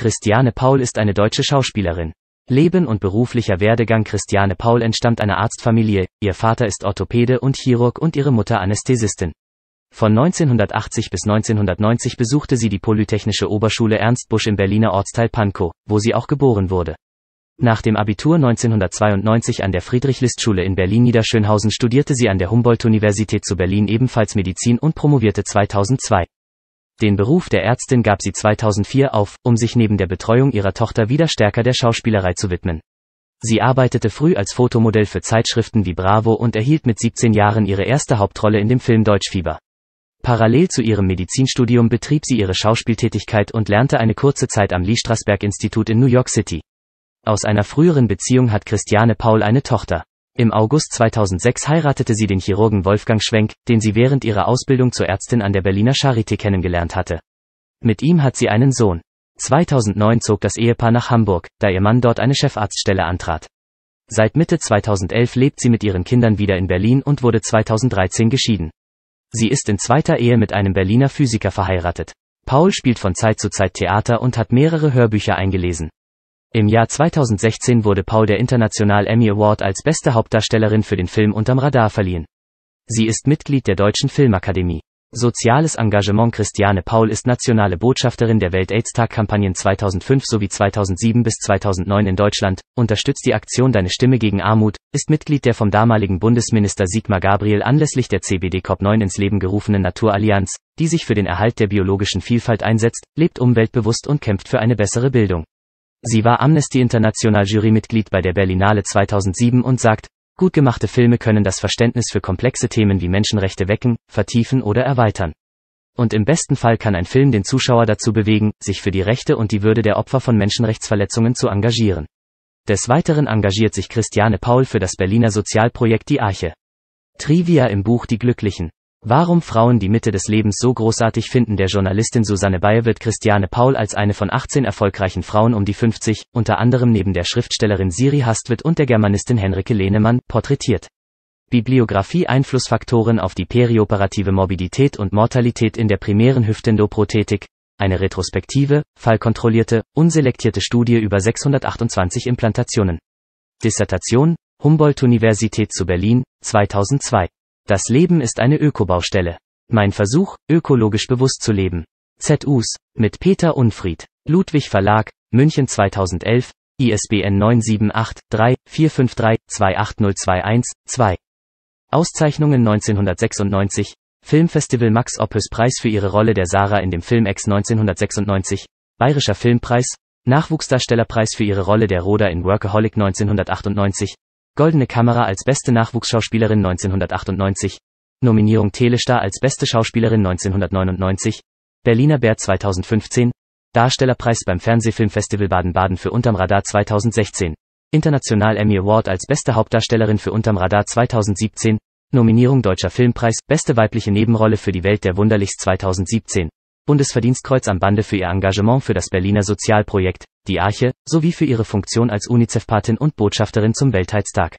Christiane Paul ist eine deutsche Schauspielerin. Leben und beruflicher Werdegang Christiane Paul entstammt einer Arztfamilie, ihr Vater ist Orthopäde und Chirurg und ihre Mutter Anästhesistin. Von 1980 bis 1990 besuchte sie die Polytechnische Oberschule Ernst Busch im Berliner Ortsteil Pankow, wo sie auch geboren wurde. Nach dem Abitur 1992 an der Friedrich-List-Schule in Berlin-Niederschönhausen studierte sie an der Humboldt-Universität zu Berlin ebenfalls Medizin und promovierte 2002. Den Beruf der Ärztin gab sie 2004 auf, um sich neben der Betreuung ihrer Tochter wieder stärker der Schauspielerei zu widmen. Sie arbeitete früh als Fotomodell für Zeitschriften wie Bravo und erhielt mit 17 Jahren ihre erste Hauptrolle in dem Film Deutschfieber. Parallel zu ihrem Medizinstudium betrieb sie ihre Schauspieltätigkeit und lernte eine kurze Zeit am Lee Strasberg Institut in New York City. Aus einer früheren Beziehung hat Christiane Paul eine Tochter. Im August 2006 heiratete sie den Chirurgen Wolfgang Schwenk, den sie während ihrer Ausbildung zur Ärztin an der Berliner Charité kennengelernt hatte. Mit ihm hat sie einen Sohn. 2009 zog das Ehepaar nach Hamburg, da ihr Mann dort eine Chefarztstelle antrat. Seit Mitte 2011 lebt sie mit ihren Kindern wieder in Berlin und wurde 2013 geschieden. Sie ist in zweiter Ehe mit einem Berliner Physiker verheiratet. Paul spielt von Zeit zu Zeit Theater und hat mehrere Hörbücher eingelesen. Im Jahr 2016 wurde Paul der International Emmy Award als beste Hauptdarstellerin für den Film Unterm Radar verliehen. Sie ist Mitglied der Deutschen Filmakademie. Soziales Engagement Christiane Paul ist nationale Botschafterin der Welt-Aids-Tag-Kampagnen 2005 sowie 2007 bis 2009 in Deutschland, unterstützt die Aktion Deine Stimme gegen Armut, ist Mitglied der vom damaligen Bundesminister Sigmar Gabriel anlässlich der CBD COP9 ins Leben gerufenen Naturallianz, die sich für den Erhalt der biologischen Vielfalt einsetzt, lebt umweltbewusst und kämpft für eine bessere Bildung. Sie war Amnesty International Jurymitglied bei der Berlinale 2007 und sagt, gut gemachte Filme können das Verständnis für komplexe Themen wie Menschenrechte wecken, vertiefen oder erweitern. Und im besten Fall kann ein Film den Zuschauer dazu bewegen, sich für die Rechte und die Würde der Opfer von Menschenrechtsverletzungen zu engagieren. Des Weiteren engagiert sich Christiane Paul für das Berliner Sozialprojekt Die Arche. Trivia im Buch Die Glücklichen. Warum Frauen die Mitte des Lebens so großartig finden Der Journalistin Susanne Bayer wird Christiane Paul als eine von 18 erfolgreichen Frauen um die 50, unter anderem neben der Schriftstellerin Siri Hastwit und der Germanistin Henrike Lehnemann, porträtiert. Bibliografie Einflussfaktoren auf die perioperative Morbidität und Mortalität in der primären Hüftendoprothetik, eine retrospektive, fallkontrollierte, unselektierte Studie über 628 Implantationen. Dissertation, Humboldt-Universität zu Berlin, 2002. Das Leben ist eine Ökobaustelle. Mein Versuch, ökologisch bewusst zu leben. ZUs. Mit Peter Unfried. Ludwig Verlag, München 2011. ISBN 978-3-453-28021-2. Auszeichnungen 1996. Filmfestival Max Oppes Preis für ihre Rolle der Sarah in dem Film Ex 1996. Bayerischer Filmpreis. Nachwuchsdarstellerpreis für ihre Rolle der Roda in Workaholic 1998. Goldene Kamera als beste Nachwuchsschauspielerin 1998, Nominierung Telestar als beste Schauspielerin 1999, Berliner Bär 2015, Darstellerpreis beim Fernsehfilmfestival Baden-Baden für Unterm Radar 2016, International Emmy Award als beste Hauptdarstellerin für Unterm Radar 2017, Nominierung Deutscher Filmpreis, beste weibliche Nebenrolle für die Welt der Wunderlichs 2017. Bundesverdienstkreuz am Bande für ihr Engagement für das Berliner Sozialprojekt, die Arche, sowie für ihre Funktion als UNICEF-Patin und Botschafterin zum Weltheitstag.